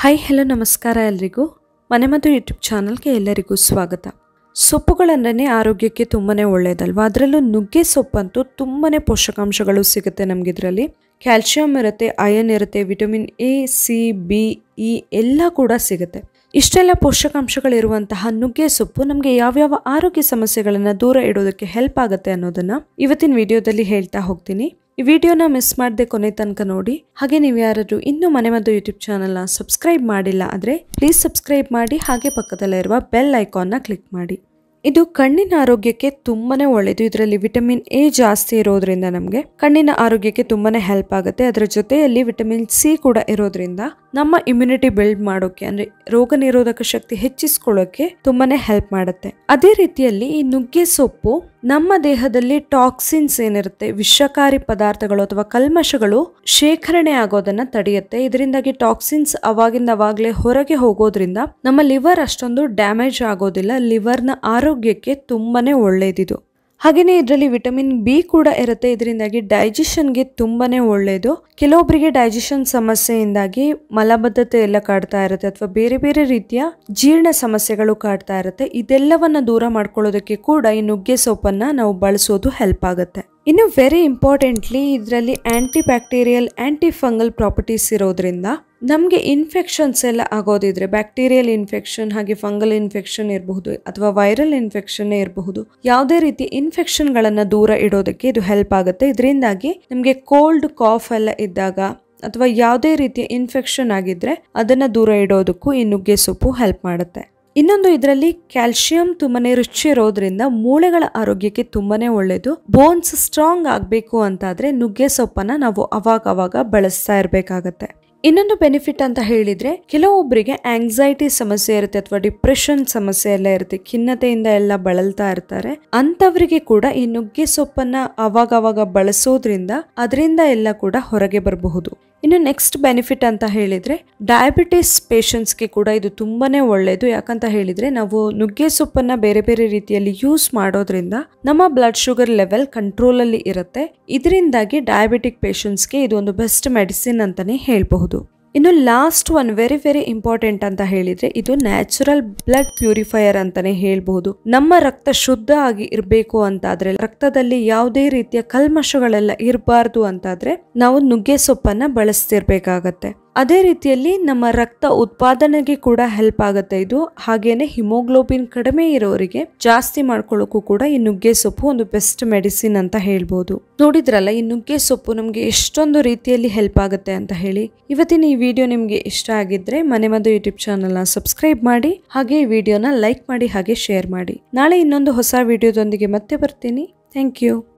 hi hello ನಮಸ್ಕಾರ ಎಲ್ರಿಗೂ ಮನೆಮದ್ದು ಯೂಟ್ಯೂಬ್ ಚಾನಲ್ಗೆ ಎಲ್ಲರಿಗೂ ಸ್ವಾಗತ ಸೊಪ್ಪುಗಳಂದ್ರೆ ಆರೋಗ್ಯಕ್ಕೆ ತುಂಬಾ ಒಳ್ಳೆಯದಲ್ವಾ ಅದರಲ್ಲೂ ನುಗ್ಗೆ ಸೊಪ್ಪಂತೂ ತುಂಬಾ ಪೋಷಕಾಂಶಗಳು ಸಿಗುತ್ತೆ ನಮ್ಗೆ ಇದರಲ್ಲಿ ಕ್ಯಾಲ್ಶಿಯಂ ಇರುತ್ತೆ ಅಯನ್ ಇರುತ್ತೆ vitamin A C B E ಎಲ್ಲ ಕೂಡ ಸಿಗುತ್ತೆ ಇಷ್ಟೆಲ್ಲ ಪೋಷಕಾಂಶಗಳಿರುವಂತಹ ನುಗ್ಗೆ ಸೊಪ್ಪು ನಮಗೆ ಯಾವ್ಯಾವ ಆರೋಗ್ಯ ಸಮಸ್ಯೆಗಳನ್ನು ದೂರ ಇಡೋದಕ್ಕೆ ಹೆಲ್ಪ್ ಆಗುತ್ತೆ ಅನ್ನೋದನ್ನು ಇವತ್ತಿನ ವಿಡಿಯೋದಲ್ಲಿ ಹೇಳ್ತಾ ಹೋಗ್ತೀನಿ ಈ ವಿಡಿಯೋನ ಮಿಸ್ ಮಾಡದೆ ಕೊನೆ ತನಕ ನೋಡಿ ಹಾಗೆ ನೀವು ಯಾರಾದರೂ ಇನ್ನೂ ಮದ್ದು ಯೂಟ್ಯೂಬ್ ಚಾನಲ್ನ ಸಬ್ಸ್ಕ್ರೈಬ್ ಮಾಡಿಲ್ಲ ಆದರೆ ಪ್ಲೀಸ್ ಸಬ್ಸ್ಕ್ರೈಬ್ ಮಾಡಿ ಹಾಗೆ ಪಕ್ಕದಲ್ಲಿರುವ ಬೆಲ್ ಐಕಾನ್ನ ಕ್ಲಿಕ್ ಮಾಡಿ ಇದು ಕಣ್ಣಿನ ಆರೋಗ್ಯಕ್ಕೆ ತುಂಬಾನೇ ಒಳ್ಳೆಯದು ಇದರಲ್ಲಿ ವಿಟಮಿನ್ ಎ ಜಾಸ್ತಿ ಇರೋದ್ರಿಂದ ನಮಗೆ ಕಣ್ಣಿನ ಆರೋಗ್ಯಕ್ಕೆ ತುಂಬಾನೇ ಹೆಲ್ಪ್ ಆಗುತ್ತೆ ಅದರ ಜೊತೆಯಲ್ಲಿ ವಿಟಮಿನ್ ಸಿ ಕೂಡ ಇರೋದ್ರಿಂದ ನಮ್ಮ ಇಮ್ಯುನಿಟಿ ಬಿಲ್ಡ್ ಮಾಡೋಕೆ ಅಂದರೆ ರೋಗ ನಿರೋಧಕ ಶಕ್ತಿ ಹೆಚ್ಚಿಸ್ಕೊಳ್ಳೋಕೆ ತುಂಬಾನೇ ಹೆಲ್ಪ್ ಮಾಡುತ್ತೆ ಅದೇ ರೀತಿಯಲ್ಲಿ ಈ ನುಗ್ಗೆ ಸೊಪ್ಪು ನಮ್ಮ ದೇಹದಲ್ಲಿ ಟಾಕ್ಸಿನ್ಸ್ ಏನಿರುತ್ತೆ ವಿಷಕಾರಿ ಪದಾರ್ಥಗಳು ಅಥವಾ ಕಲ್ಮಶಗಳು ಶೇಖರಣೆ ಆಗೋದನ್ನ ತಡೆಯುತ್ತೆ ಇದರಿಂದಾಗಿ ಟಾಕ್ಸಿನ್ಸ್ ಅವಾಗಿಂದ ಅವಾಗಲೇ ಹೊರಗೆ ಹೋಗೋದ್ರಿಂದ ನಮ್ಮ ಲಿವರ್ ಅಷ್ಟೊಂದು ಡ್ಯಾಮೇಜ್ ಆಗೋದಿಲ್ಲ ಲಿವರ್ನ ಆರೋಗ್ಯಕ್ಕೆ ತುಂಬಾನೇ ಒಳ್ಳೇದಿದು ಹಾಗೆಯೇ ಇದರಲ್ಲಿ ವಿಟಮಿನ್ ಬಿ ಕೂಡ ಇರುತ್ತೆ ಇದರಿಂದಾಗಿ ಡೈಜೆಷನ್ಗೆ ತುಂಬಾ ಒಳ್ಳೆಯದು ಕೆಲವೊಬ್ಬರಿಗೆ ಡೈಜೆಷನ್ ಸಮಸ್ಯೆಯಿಂದಾಗಿ ಮಲಬದ್ಧತೆ ಎಲ್ಲ ಕಾಡ್ತಾ ಇರುತ್ತೆ ಅಥವಾ ಬೇರೆ ಬೇರೆ ರೀತಿಯ ಜೀರ್ಣ ಸಮಸ್ಯೆಗಳು ಕಾಡ್ತಾ ಇರುತ್ತೆ ಇದೆಲ್ಲವನ್ನ ದೂರ ಮಾಡ್ಕೊಳ್ಳೋದಕ್ಕೆ ಕೂಡ ಈ ನುಗ್ಗೆ ಸೊಪ್ಪನ್ನು ನಾವು ಬಳಸೋದು ಹೆಲ್ಪ್ ಆಗುತ್ತೆ ಇನ್ನು ವೆರಿ ಇಂಪಾರ್ಟೆಂಟ್ಲಿ ಇದರಲ್ಲಿ anti bacterial anti fungal properties ಇರೋದ್ರಿಂದ ನಮಗೆ ಇನ್ಫೆಕ್ಷನ್ಸ್ ಎಲ್ಲ ಆಗೋದಿದ್ರೆ ಬ್ಯಾಕ್ಟೀರಿಯಲ್ ಇನ್ಫೆಕ್ಷನ್ ಹಾಗೆ ಫಂಗಲ್ ಇನ್ಫೆಕ್ಷನ್ ಇರಬಹುದು ಅಥವಾ ವೈರಲ್ ಇನ್ಫೆಕ್ಷನ್ ಇರಬಹುದು ಯಾವುದೇ ರೀತಿ ಇನ್ಫೆಕ್ಷನ್ಗಳನ್ನು ದೂರ ಇಡೋದಕ್ಕೆ ಇದು ಹೆಲ್ಪ್ ಆಗುತ್ತೆ ಇದರಿಂದಾಗಿ ನಮಗೆ ಕೋಲ್ಡ್ ಕಾಫ್ ಎಲ್ಲ ಇದ್ದಾಗ ಅಥವಾ ಯಾವುದೇ ರೀತಿಯ ಇನ್ಫೆಕ್ಷನ್ ಆಗಿದ್ರೆ ಅದನ್ನು ದೂರ ಇಡೋದಕ್ಕೂ ಈ ನುಗ್ಗೆ ಸೊಪ್ಪು ಹೆಲ್ಪ್ ಮಾಡುತ್ತೆ ಇನ್ನೊಂದು ಇದರಲ್ಲಿ ಕ್ಯಾಲ್ಶಿಯಂ ತುಂಬಾನೇ ರುಚಿ ಇರೋದ್ರಿಂದ ಮೂಳೆಗಳ ಆರೋಗ್ಯಕ್ಕೆ ತುಂಬಾನೇ ಒಳ್ಳೆಯದು ಬೋನ್ಸ್ ಸ್ಟ್ರಾಂಗ್ ಆಗಬೇಕು ಅಂತಾದ್ರೆ ನುಗ್ಗೆ ಸೊಪ್ಪನ್ನ ನಾವು ಅವಾಗ ಅವಾಗ ಬಳಸ್ತಾ ಇರಬೇಕಾಗತ್ತೆ ಇನ್ನೊಂದು ಬೆನಿಫಿಟ್ ಅಂತ ಹೇಳಿದ್ರೆ ಕೆಲವೊಬ್ಬರಿಗೆ ಆಂಗ್ಸೈಟಿ ಸಮಸ್ಯೆ ಇರುತ್ತೆ ಅಥವಾ ಡಿಪ್ರೆಷನ್ ಸಮಸ್ಯೆ ಎಲ್ಲ ಇರುತ್ತೆ ಖಿನ್ನತೆಯಿಂದ ಎಲ್ಲ ಬಳಲ್ತಾ ಇರ್ತಾರೆ ಅಂತವರಿಗೆ ಕೂಡ ಈ ನುಗ್ಗೆ ಸೊಪ್ಪನ್ನ ಅವಾಗವಾಗ ಬಳಸೋದ್ರಿಂದ ಅದರಿಂದ ಎಲ್ಲ ಕೂಡ ಹೊರಗೆ ಬರಬಹುದು ಇನ್ನು ನೆಕ್ಸ್ಟ್ ಬೆನಿಫಿಟ್ ಅಂತ ಹೇಳಿದರೆ ಡಯಾಬಿಟಿಸ್ ಪೇಷಂಟ್ಸ್ಗೆ ಕೂಡ ಇದು ತುಂಬಾ ಒಳ್ಳೆಯದು ಯಾಕಂತ ಹೇಳಿದರೆ ನಾವು ನುಗ್ಗೆ ಸೊಪ್ಪನ್ನು ಬೇರೆ ಬೇರೆ ರೀತಿಯಲ್ಲಿ ಯೂಸ್ ಮಾಡೋದ್ರಿಂದ ನಮ್ಮ ಬ್ಲಡ್ ಶುಗರ್ ಲೆವೆಲ್ ಕಂಟ್ರೋಲಲ್ಲಿ ಇರುತ್ತೆ ಇದರಿಂದಾಗಿ ಡಯಾಬಿಟಿಕ್ ಪೇಷಂಟ್ಸ್ಗೆ ಇದು ಒಂದು ಬೆಸ್ಟ್ ಮೆಡಿಸಿನ್ ಅಂತಲೇ ಹೇಳಬಹುದು ಇನ್ನು last one very very important ಅಂತ ಹೇಳಿದ್ರೆ ಇದು ನ್ಯಾಚುರಲ್ ಬ್ಲಡ್ ಪ್ಯೂರಿಫೈಯರ್ ಅಂತಾನೆ ಹೇಳ್ಬಹುದು ನಮ್ಮ ರಕ್ತ ಶುದ್ಧ ಆಗಿ ಇರಬೇಕು ಅಂತಾದ್ರೆ ರಕ್ತದಲ್ಲಿ ಯಾವುದೇ ರೀತಿಯ ಕಲ್ಮಶಗಳೆಲ್ಲ ಇರಬಾರ್ದು ಅಂತಾದ್ರೆ ನಾವು ನುಗ್ಗೆ ಸೊಪ್ಪನ್ನ ಬಳಸ್ತಿರ್ಬೇಕಾಗತ್ತೆ ಅದೇ ರೀತಿಯಲ್ಲಿ ನಮ್ಮ ರಕ್ತ ಉತ್ಪಾದನೆಗೆ ಕೂಡ ಹೆಲ್ಪ್ ಆಗುತ್ತೆ ಇದು ಹಾಗೇನೆ ಹಿಮೋಗ್ಲೋಬಿನ್ ಕಡಿಮೆ ಇರೋರಿಗೆ ಜಾಸ್ತಿ ಮಾಡ್ಕೊಳ್ಳೋಕ್ಕೂ ಕೂಡ ಈ ನುಗ್ಗೆ ಸೊಪ್ಪು ಒಂದು ಬೆಸ್ಟ್ ಮೆಡಿಸಿನ್ ಅಂತ ಹೇಳ್ಬೋದು ನೋಡಿದ್ರಲ್ಲ ಈ ನುಗ್ಗೆ ಸೊಪ್ಪು ನಮಗೆ ಎಷ್ಟೊಂದು ರೀತಿಯಲ್ಲಿ ಹೆಲ್ಪ್ ಆಗುತ್ತೆ ಅಂತ ಹೇಳಿ ಇವತ್ತಿನ ಈ ವಿಡಿಯೋ ನಿಮಗೆ ಇಷ್ಟ ಆಗಿದ್ರೆ ಮನೆ ಮದ್ದು ಯೂಟ್ಯೂಬ್ ಚಾನಲ್ನ ಸಬ್ಸ್ಕ್ರೈಬ್ ಮಾಡಿ ಹಾಗೆ ಈ ವಿಡಿಯೋನ ಲೈಕ್ ಮಾಡಿ ಹಾಗೆ ಶೇರ್ ಮಾಡಿ ನಾಳೆ ಇನ್ನೊಂದು ಹೊಸ ವಿಡಿಯೋದೊಂದಿಗೆ ಮತ್ತೆ ಬರ್ತೀನಿ ಥ್ಯಾಂಕ್ ಯು